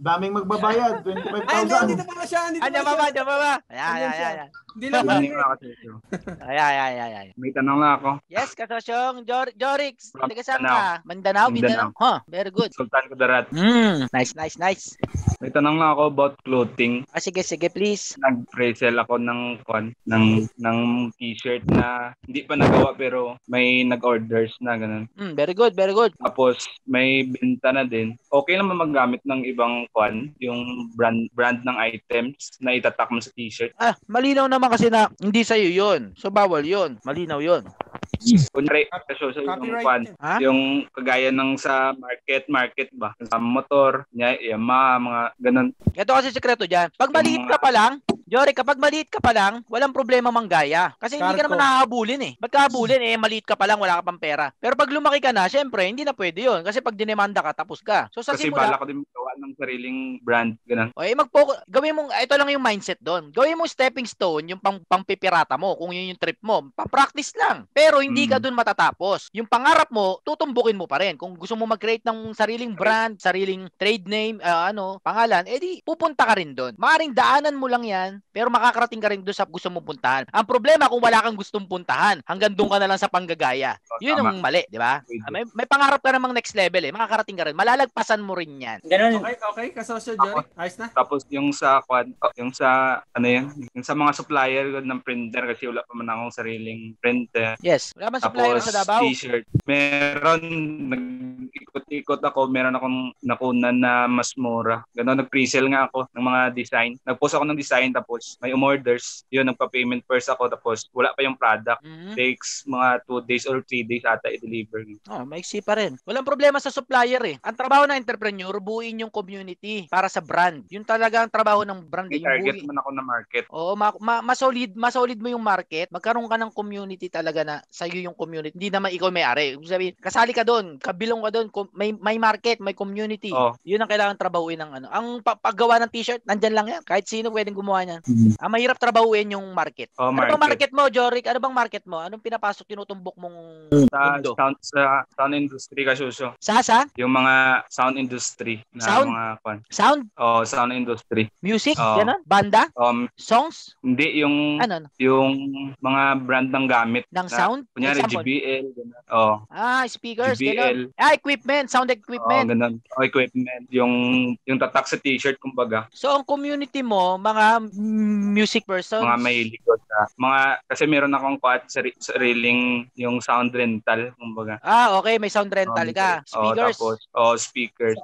Daming magbabayad, 25,000. Ay, hindi, dito pala siya, dito pala siya. Ano ba, ba? Ayan, ayan, ayan. Hindi lang ba? Ayan, ayan, ayan, ayan. May tanong lang ako. Yes, kasosyong Jor Jorix. Taga saan ka? Mindanao, Mindanao. Huh, very good. Sultan ko darat. Mm, nice, nice, nice. May tanong lang ako about clothing. Ah, sige, sige, please. Nag-presale ako ng kon, ng, ng t-shirt na hindi pa nagawa pero may nag-orders na ganun. Mm, very good, very good. Tapos may benta na din. Okay naman maggamit ng ibang kwan, yung brand brand ng items na itatak mo sa t-shirt. Ah, malinaw naman kasi na hindi sa iyo yun. So, bawal yun. Malinaw yun. Kunwari, so, so yung fan, yung kagaya ng sa market, market ba? Sa motor, Yamaha, mga ganun. Ito kasi sekreto dyan. Pag maliit ka pa lang, Jory, kapag maliit ka pa lang, walang problema manggaya. Kasi Carco. hindi ka naman nakahabulin eh. Ba't kahabulin eh, maliit ka pa lang, wala ka pang pera. Pero pag lumaki ka na, syempre, hindi na pwede yun. Kasi pag dinemanda ka, tapos ka. So sa kasi simula, bala ko din ng sariling brand. Ganun. Okay, mag-focus. Gawin mong, ito lang yung mindset doon. Gawin mong stepping stone yung pang, pangpipirata mo kung yun yung trip mo. Pa-practice lang. Pero hindi mm. ka doon matatapos. Yung pangarap mo, tutumbukin mo pa rin. Kung gusto mo mag-create ng sariling brand, sariling trade name, uh, ano, pangalan, edi pupunta ka rin doon. Maaring daanan mo lang yan, pero makakarating ka rin doon sa gusto mong puntahan. Ang problema kung wala kang gustong puntahan, hanggang doon ka na lang sa panggagaya. Oh, yun ang mali, di ba? May, may pangarap ka namang next level eh. Makakarating ka rin. Malalagpasan mo rin yan. Ganun. Okay okay, kasosyo Jory. Ayos na. Tapos yung sa quad, oh, yung sa ano yan, yung sa mga supplier ng printer kasi wala pa man akong sariling printer. Yes, wala ba supplier sa Davao? T-shirt. Meron nag-ikot-ikot ako, meron akong nakunan na mas mura. Ganun nag-presale nga ako ng mga design. Nag-post ako ng design tapos may umorders. Yun, nagpa-payment first ako tapos wala pa yung product. Mm-hmm. Takes mga 2 days or 3 days ata i-deliver. Oh, may pa rin. Walang problema sa supplier eh. Ang trabaho ng entrepreneur, buuin yung community para sa brand. Yun talaga ang trabaho ng brand. Eh, yung target mo na ako ng market. Oo, ma, ma, masolid, masolid mo yung market. Magkaroon ka ng community talaga na sa'yo yung community. Hindi naman ikaw may-ari. Sabi, kasali ka doon, kabilong ka doon, may, may market, may community. Oh. Yun ang kailangan trabahuin ng ano. Ang pa- paggawa ng t-shirt, nandiyan lang yan. Kahit sino pwedeng gumawa niyan. Mm-hmm. Ang mahirap trabahuin yung market. Oh, market. Ano bang market mo, Jorik? Ano bang market mo? Anong pinapasok, tinutumbok mong sa, mundo? Sound, sa sound industry kasi Susyo. Sa, sa? Yung mga sound industry. Na sound mga kwan. Sound? Oh, sound industry. Music? Oh. Ganun? Banda? Um, Songs? Hindi, yung ano, ano? yung mga brand ng gamit. Ng na, sound? Kunyari, JBL, Ganun. Oh. Ah, speakers. GBL. Ganun. Ah, equipment. Sound equipment. Oh, ganun. Oh, equipment. Yung, yung tatak sa t-shirt, kumbaga. So, ang community mo, mga music persons? Mga may likod na. Mga, kasi meron akong kwat sariling yung sound rental, kumbaga. Ah, okay. May sound rental oh, ka. Speakers? Oh, tapos, oh, speakers.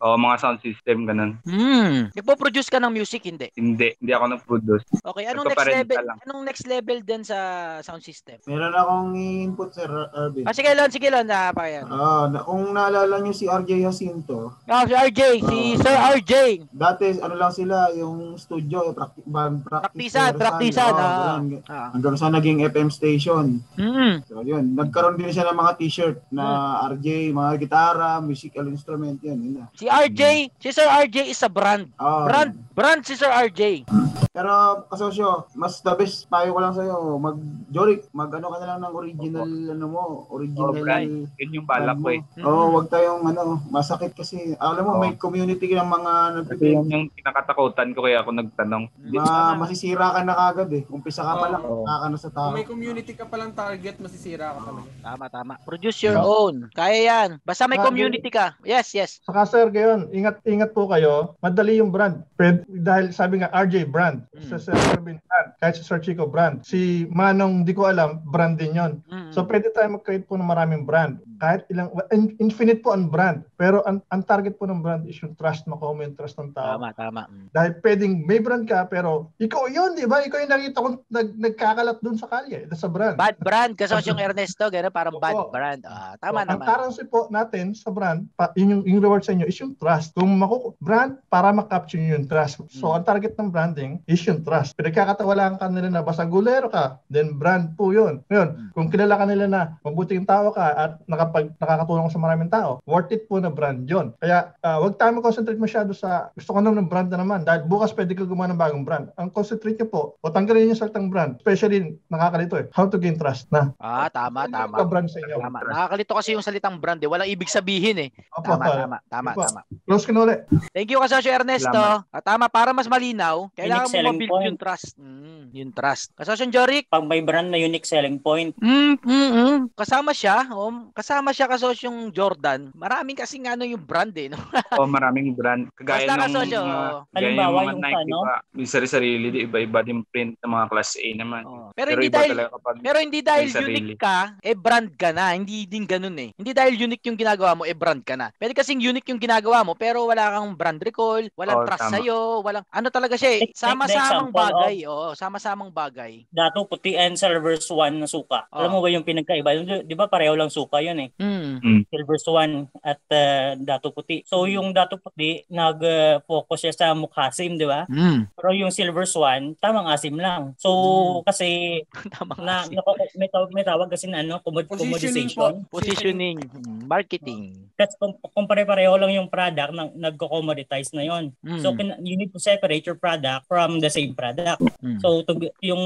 Oh, mga sound system, ganun. Hmm. Nagpo-produce ka ng music, hindi? Hindi. Hindi ako nag-produce. Okay, anong next level? Anong next level din sa sound system? Meron akong input, Sir Arvin. Ah, sige, Lon. Sige, Lon. Ah, pa yan. Ah, na, kung naalala niyo si RJ Jacinto. Ah, si RJ. Uh, si ah. Sir RJ. Dati, ano lang sila, yung studio, practice, band, practice. Praktisan, praktisan. Oh, ah, ah. Ganun, ah. Hanggang sa naging FM station. Mm. So, yun. Nagkaroon din siya ng mga t-shirt na mm. RJ, mga gitara, musical instrument, yan. yun na. Si RJ RJ, si Sir RJ is a brand. Oh. Brand, brand si Sir RJ. Pero kasosyo, mas the best payo ko lang sa sa'yo, mag Jorik, mag ano ka na lang ng original Opo. ano mo, oh, original. Oh, brand. Yun yung balak ko eh. Oo, oh, wag tayong ano, masakit kasi alam mo oh. may community ng mga nagbibigay. Yung kinakatakutan ko kaya ako nagtanong. Ma, masisira ka na kagad eh. Umpisa ka oh. pa lang, oh. ka na sa tao. Kung may community ka pa lang target, masisira ka talaga. Tama, tama. Produce your own. Kaya yan. Basta may community ka. Yes, yes. Saka sir, gayon, yun. Ingat, ingat po kayo. Madali yung brand. dahil sabi nga, RJ brand. Mm. Sa Serbin brand. Kahit sa Sir Chico brand. Si Manong, di ko alam, brand din yun. Mm-hmm. So pwede tayo mag-create po ng maraming brand. Kahit ilang, infinite po ang brand. Pero ang, ang target po ng brand is yung trust mo, mo yung trust ng tao. Tama, tama. Mm. Dahil pwedeng may brand ka, pero ikaw yun, di ba? Ikaw yung nakita kong nag, nagkakalat dun sa kalye. Sa brand. Bad brand. Kasi yung Ernesto, gano'n, parang bad brand. Ah, tama so, naman. Ang currency po natin sa brand, pa, yung, yung reward sa inyo is yung trust trust. Kung maku- brand, para ma-capture yung trust. So, mm. ang target ng branding is yung trust. Pinagkakatawalaan ka nila na basta gulero ka, then brand po yun. Ngayon, mm. kung kilala ka nila na mabuting tao ka at nakapag, nakakatulong sa maraming tao, worth it po na brand yun. Kaya, uh, ah, wag tayo mag-concentrate masyado sa gusto ko naman ng brand na naman dahil bukas pwede ka gumawa ng bagong brand. Ang concentrate nyo po, o tanggalin yung salitang brand, especially nakakalito eh, how to gain trust na. Ah, tama, ano tama. Brand sa inyo? Tama. Nakakalito kasi yung salitang brand eh, walang ibig sabihin eh. Opo, tama, tama, tama, tama. Close ko na ulit. Thank you, Kasosyo Ernesto. Salamat. At tama, para mas malinaw, kailangan mo mabuild point. yung trust. Mm build yung trust. Kasosyon Jorik. Pag may brand na unique selling point. Mm, mm, Kasama siya, um, kasama siya yung Jordan. Maraming kasi nga ano yung brand eh. No? oh, maraming brand. Kagaya Basta nung, kasosyo. Uh, Halimbawa yung, yung Nike, ano? Diba? Yung sarili-sarili, iba-iba din print ng mga class A naman. Oh. Pero, pero, hindi dahil, kapag pero hindi dahil unique ka, eh brand ka na. Hindi din ganun eh. Hindi dahil unique yung ginagawa mo, eh brand ka na. Pwede kasing unique yung ginagawa mo, pero wala kang brand recall, walang oh, trust tama. sa'yo, walang, ano talaga siya eh, sama-samang bagay. oh, sama magkakasamang bagay. Dato puti and silver swan na suka. Oh. Alam mo oh. ba yung pinagkaiba? Di ba pareho lang suka yun eh. Mm. Mm. Silver swan at uh, dato puti. So mm. yung dato puti nag-focus siya sa mukhasim, di ba? Mm. Pero yung silver swan, tamang asim lang. So mm. kasi tamang na, asim. Na, may, tawag, may tawag kasi na ano, commod- positioning commodization. Positioning, mm. marketing. Kasi kung, kung pare-pareho lang yung product, nang, nag commoditize na yon. Mm. So you need to separate your product from the same product. Mm. So natutog yung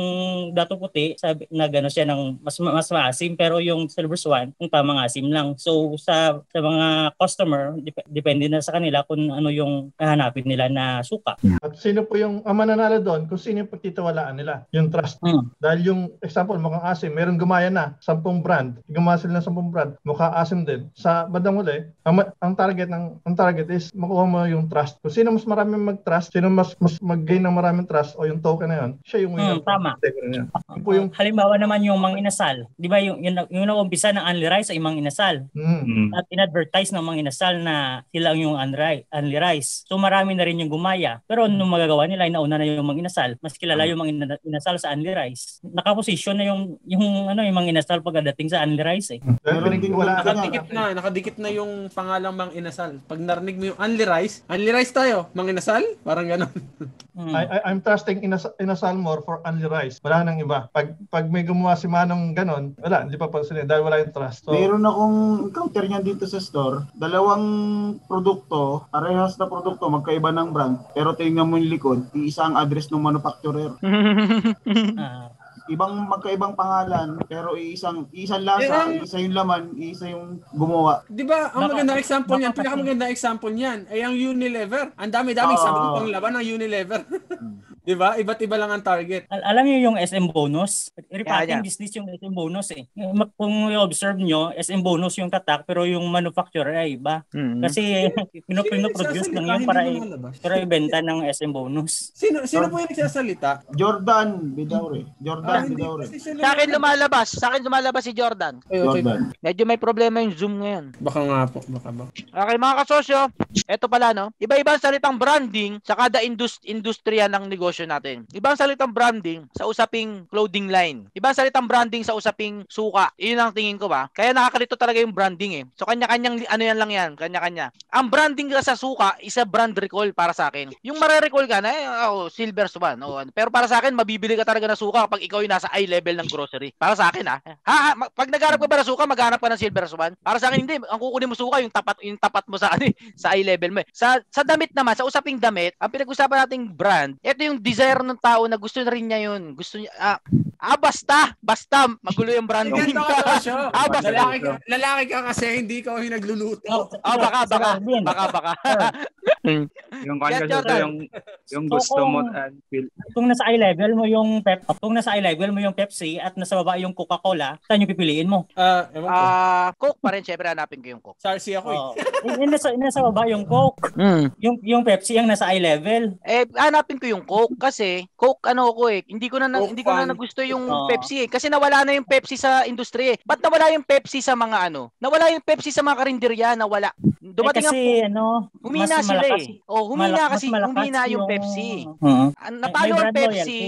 dato puti, sabi na gano siya ng mas mas maasim pero yung silver swan, yung tamang asim lang. So sa sa mga customer, dep- depende na sa kanila kung ano yung hahanapin nila na suka. At sino po yung ang mananalo doon kung sino yung pagtitawalaan nila, yung trust. Hmm. Dahil yung example mukhang asim, meron gumaya na 10 brand, gumaya sila ng 10 brand, mukha asim din. Sa bandang uli, ang, ang target ng ang target is makuha mo yung trust. Kung sino mas marami mag-trust, sino mas mas mag-gain ng maraming trust o yung token na yun, siya yung hmm, tama. Yun po yung halimbawa naman yung mang inasal, 'di ba yung yung, yung nag-umpisa ng Unli Rice ay mang inasal. Mm-hmm. At inadvertise ng mang inasal na sila yung Unli, Unli Rice. So marami na rin yung gumaya. Pero hmm. nung magagawa nila ay nauna na yung mang inasal. Mas kilala hmm. yung mang inasal sa Unli Rice. Nakaposisyon na yung yung ano yung mang inasal pagdating sa Unli Rice eh. Pero naging wala nakadikit na, ah. nakadikit na yung pangalang mang inasal. Pag narinig mo yung Unli Rice, Unli Rice tayo, mang inasal, parang ganon. I, mm. I, I'm trusting in a, in a Salmore for only rice. Wala nang iba. Pag, pag may gumawa si Manong ganon, wala, hindi pa pansinin dahil wala yung trust. So, Meron akong encounter niya dito sa store. Dalawang produkto, parehas na produkto, magkaiba ng brand. Pero tingnan mo yung likod, isang address ng manufacturer. Ah ibang magkaibang pangalan pero isang isang lasa, ang, isa yung laman, isa yung gumawa. 'Di ba? Ang magandang example niyan, pinakamagandang example niyan ay eh, ang Unilever. Ang dami-daming uh, sabon pang laban ng Unilever. Di ba? Iba't iba lang ang target. Al- alam niyo yung SM bonus? Repacking yeah, yeah. business yung SM bonus eh. Kung i-observe nyo, SM bonus yung tatak pero yung manufacturer ay iba. Mm-hmm. Kasi pinoproduce lang yun para, i- para ibenta ng SM bonus. Sino sino po yung nagsasalita? Jordan Bidaure. Jordan ah, Bidaure. Sa akin lumalabas. Sa akin lumalabas si Jordan. Ay, okay. Jordan. Medyo may problema yung Zoom ngayon. Baka nga po. Baka ba. Okay mga kasosyo. Ito pala no. Iba-iba ang salitang branding sa kada indust- industriya ng negosyo negosyo natin. Ibang salitang branding sa usaping clothing line. Ibang salitang branding sa usaping suka. Iyon ang tingin ko ba? Kaya nakakalito talaga yung branding eh. So kanya-kanyang ano yan lang yan, kanya-kanya. Ang branding ka sa suka is a brand recall para sa akin. Yung mare-recall ka na eh, oh, silver swan. Oh, ano. Pero para sa akin, mabibili ka talaga ng suka kapag ikaw yung nasa eye level ng grocery. Para sa akin ah. Ha, ha pag nagharap ka pa ng suka, maghanap ka ng silver swan. Para sa akin hindi, ang kukunin mo suka yung tapat yung tapat mo sa ano, sa eye level mo. Eh. Sa sa damit naman, sa usaping damit, ang pinag-usapan nating brand, ito yung desire ng tao na gusto na rin niya yun. Gusto niya, ah, ah basta, basta, magulo yung branding. ah, basta. Lalaki ka, lalaki ka kasi, hindi ka yung nagluluto. Oh, ah, baka, baka, baka, baka. yung kanya sa yung yung so, gusto kung, mo and feel. Kung nasa eye level mo yung Pep, kung nasa eye level mo yung Pepsi at nasa baba yung Coca-Cola, saan yung pipiliin mo? Ah, uh, uh, Coke pa rin syempre hanapin ko yung Coke. Sarsi ako eh. Oh. yung, nasa, nasa baba yung Coke. Mm. Yung yung Pepsi yung nasa eye level. Eh hanapin ko yung Coke kasi Coke ano ko eh, hindi ko na, na hindi ko na gusto yung oh. Pepsi eh kasi nawala na yung Pepsi sa industriya eh. Ba't nawala yung Pepsi sa mga ano? Nawala yung Pepsi sa mga karinderya, nawala. Eh, Dumating kasi, ang, ano, humina mas sila eh. Oh, humina malakas, kasi humina yung, yung Pepsi. Uh-huh. Natalo ang Pepsi.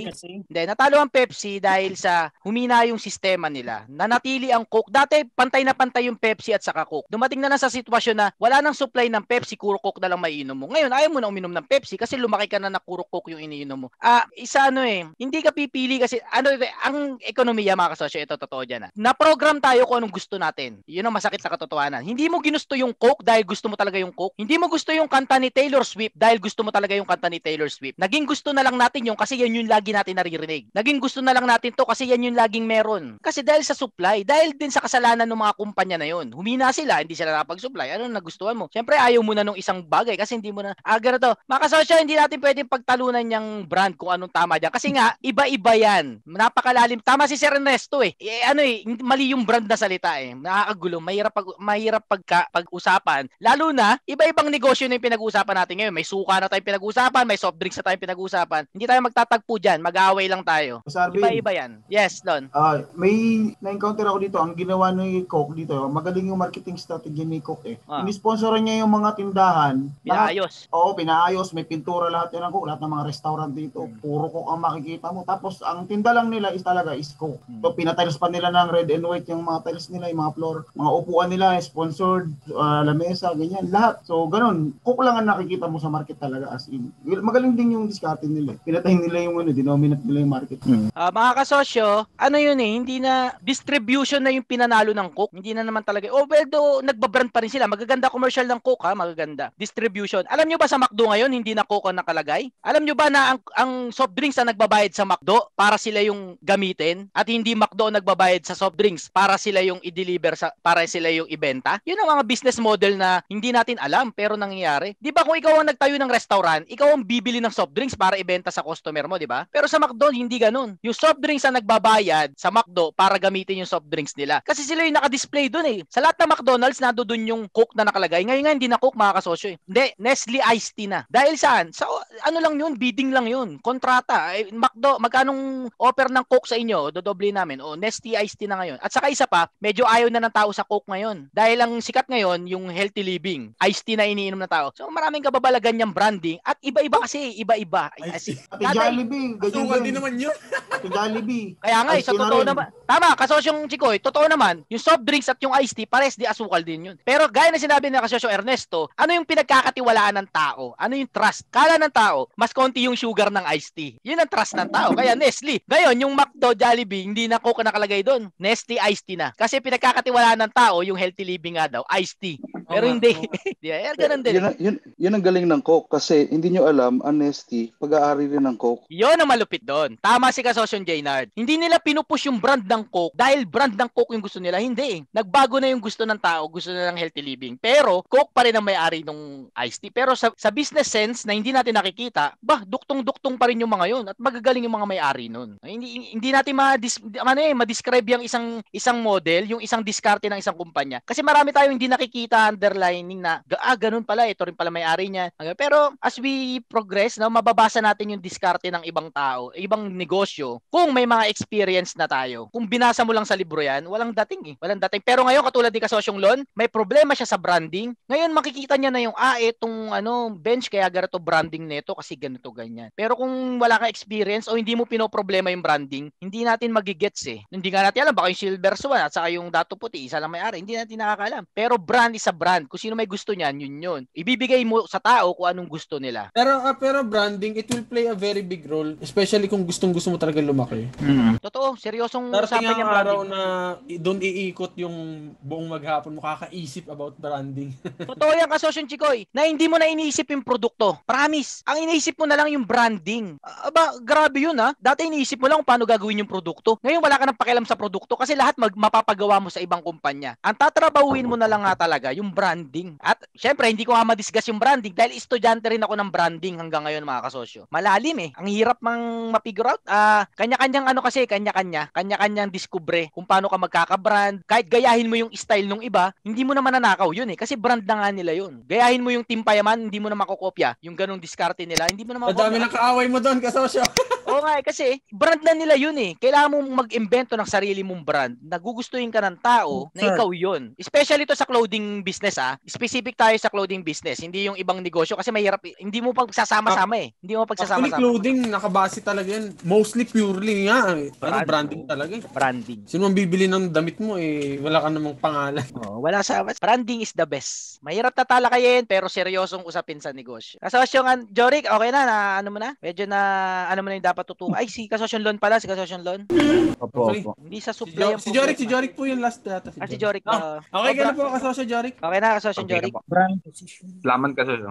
Hindi, natalo ang Pepsi dahil sa humina yung sistema nila. Nanatili ang Coke. Dati pantay na pantay yung Pepsi at saka Coke. Dumating na lang sa sitwasyon na wala nang supply ng Pepsi, kuro Coke na lang maiinom mo. Ngayon, ayaw mo na uminom ng Pepsi kasi lumaki ka na na kuro Coke yung iniinom mo. Ah, isa ano eh, hindi ka pipili kasi ano ang ekonomiya mga kasosyo, ito totoo diyan. Ah. Na program tayo kung anong gusto natin. Yun ang masakit sa katotohanan. Hindi mo ginusto yung Coke dahil gusto gusto mo talaga yung Coke. Hindi mo gusto yung kanta ni Taylor Swift dahil gusto mo talaga yung kanta ni Taylor Swift. Naging gusto na lang natin yung kasi yan yung lagi natin naririnig. Naging gusto na lang natin to kasi yan yung laging meron. Kasi dahil sa supply, dahil din sa kasalanan ng mga kumpanya na yon. Humina sila, hindi sila nakapag-supply. Ano nagustuhan mo? Siyempre ayaw mo na nung isang bagay kasi hindi mo na ah, ganito. Mga kasosyo, hindi natin pwedeng pagtalunan yung brand kung anong tama diyan kasi nga iba-iba yan. Napakalalim. Tama si Sir Ernesto eh. eh ano eh, mali yung brand na salita eh. Nakakagulo. Mahirap pag mahirap pagka pag-usapan Lalo na, iba-ibang negosyo na yung pinag-uusapan natin ngayon. May suka na tayong pinag-uusapan, may soft drinks na tayong pinag-uusapan. Hindi tayo magtatagpo dyan, mag-aaway lang tayo. Oh, Sabi, iba-iba yan. Yes, Don. Uh, ah, may na-encounter ako dito, ang ginawa ni Coke dito, magaling yung marketing strategy ni Coke eh. Ah. Inisponsoran niya yung mga tindahan. Pinaayos. Lahat, oo, pinaayos. May pintura lahat yan ako. Lahat ng mga restaurant dito. Hmm. Puro Coke ang makikita mo. Tapos, ang tinda lang nila is talaga is Coke. Hmm. So, pinatiles pa nila ng red and white yung mga tiles nila, yung mga floor. Mga upuan nila, sponsored, uh, lamesa, ganyan, lahat. So, ganun. Cook lang ang nakikita mo sa market talaga as in. Magaling din yung discarding nila. Eh. Pinatayin nila yung ano, denominate nila yung market. Hmm. Uh, mga kasosyo, ano yun eh, hindi na distribution na yung pinanalo ng Cook. Hindi na naman talaga. Oh, well, do, nagbabrand pa rin sila. Magaganda commercial ng Cook ha, magaganda. Distribution. Alam nyo ba sa McDo ngayon, hindi na Coke ang nakalagay? Alam nyo ba na ang, ang soft drinks na nagbabayad sa McDo para sila yung gamitin at hindi McDo nagbabayad sa soft drinks para sila yung i-deliver sa para sila yung ibenta? Yun ang mga business model na hindi natin alam pero nangyayari. 'Di ba kung ikaw ang nagtayo ng restaurant, ikaw ang bibili ng soft drinks para ibenta sa customer mo, 'di ba? Pero sa McDo hindi ganoon. Yung soft drinks ang nagbabayad sa McDo para gamitin yung soft drinks nila. Kasi sila yung naka-display doon eh. Sa lahat ng McDonald's nado doon yung Coke na nakalagay. Ngayon nga hindi na Coke mga kasosyo eh. Hindi, Nestle Iced Tea na. Dahil saan? Sa ano lang yun, bidding lang yun. Kontrata. Eh, McDo, magkanong offer ng Coke sa inyo, dodoble namin. O, Nesty Iced Tea na ngayon. At saka isa pa, medyo ayaw na ng tao sa Coke ngayon. Dahil ang sikat ngayon, yung healthy living. Iced tea na iniinom ng tao. So, maraming kababalagan niyang branding. At iba-iba kasi, iba-iba. As, At Jollibee, ganyan din. naman yun. Jollibee. Kaya nga, eh, sa totoo na naman. Tama, yung Chikoy, totoo naman, yung soft drinks at yung iced tea, pares di asukal din yun. Pero gaya na sinabi ni kasosyo Ernesto, ano yung pinagkakatiwalaan ng tao? Ano yung trust? Kala ng tao, tao, mas konti yung sugar ng iced tea. Yun ang trust ng tao. Kaya Nestle. Ngayon, yung McDo, Jollibee, hindi na Coke nakalagay doon. Nestle iced tea na. Kasi pinagkakatiwalaan ng tao, yung healthy living nga daw, iced tea. Pero oh, hindi. Hindi, oh. ayan ganun din. Yun, yun, yun ang galing ng Coke kasi hindi nyo alam, honesty, pag-aari rin ng Coke. Yun ang malupit doon. Tama si Kasosyon Jaynard. Hindi nila pinupush yung brand ng Coke dahil brand ng Coke yung gusto nila. Hindi eh. Nagbago na yung gusto ng tao, gusto na ng healthy living. Pero Coke pa rin ang may-ari ng iced tea. Pero sa, sa business sense na hindi natin nakikita, bah, duktong-duktong pa rin yung mga yun at magagaling yung mga may-ari nun. Hindi, hindi natin ma-dis, ano eh, ma-describe yung isang, isang model, yung isang diskarte ng isang kumpanya. Kasi marami tayong hindi nakikita underlining na ah, ganun pala, ito rin pala may-ari niya. Pero as we progress, no, mababasa natin yung diskarte ng ibang tao, ibang negosyo, kung may mga experience na tayo. Kung binasa mo lang sa libro yan, walang dating eh. Walang dating. Pero ngayon, katulad ni Kasosyong Lon, may problema siya sa branding. Ngayon, makikita niya na yung, ah, itong ano, bench, kaya ganito branding nito kasi ganito, ganyan. Pero kung wala kang experience o hindi mo pinoproblema yung branding, hindi natin magigets eh. Hindi nga natin alam, baka yung Silver Swan at saka yung Dato Puti, isa lang may-ari. Hindi natin nakakaalam. Pero brand is a brand brand. Kung sino may gusto niyan, yun yun. Ibibigay mo sa tao kung anong gusto nila. Pero uh, pero branding, it will play a very big role, especially kung gustong gusto mo talaga lumaki. Mm. Totoo, seryosong Darating usapan yung araw na doon iikot yung buong maghapon mo kakaisip about branding. Totoo yan kasosyon Chikoy, na hindi mo na iniisip yung produkto. Promise. Ang iniisip mo na lang yung branding. Aba, grabe yun ha. Ah. Dati iniisip mo lang kung paano gagawin yung produkto. Ngayon wala ka nang pakialam sa produkto kasi lahat mag- mapapagawa mo sa ibang kumpanya. Ang tatrabahuin mo na lang nga talaga yung branding. At syempre, hindi ko nga madiscuss yung branding dahil estudyante rin ako ng branding hanggang ngayon mga kasosyo. Malalim eh. Ang hirap mang mapigure out. Uh, kanya-kanyang ano kasi, kanya-kanya. Kanya-kanyang diskubre kung paano ka magkakabrand. Kahit gayahin mo yung style ng iba, hindi mo naman nanakaw yun eh. Kasi brand na nga nila yun. Gayahin mo yung Team Payaman, hindi mo na makokopya. Yung ganong diskarte nila, hindi mo na makokopya. Madami ng kaaway mo doon, kasosyo. Oo nga, eh, kasi brand na nila yun eh. Kailangan mong mag-invento ng sarili mong brand. Nagugustuhin ka ng tao mm, na ikaw yun. Especially ito sa clothing business ah. Specific tayo sa clothing business. Hindi yung ibang negosyo kasi mahirap. Hindi mo pagsasama-sama eh. Hindi mo pagsasama-sama. Ah, eh. Actually, clothing nakabase talaga yan. Mostly purely nga. Eh. Ano, brand, branding talaga eh. Branding. Sino ang bibili ng damit mo eh? Wala ka namang pangalan. Oo, wala sa Branding is the best. Mahirap tatalakayin pero seryosong usapin sa negosyo. Kasosyo nga, Jorik, okay na, na ano mo na? Medyo na ano mo na yung dapat patutukan. Ay, si Kasosyon Lon pala, si Kasosyon Lon. Opo, Hindi sa supply. Si, Joric, si Joric si po yung last data. Uh, si ah, si Joric. Oh, uh, okay, oh, po, Kasosyon Joric. Okay na, Kasosyon okay, Joric. Laman Kasosyon.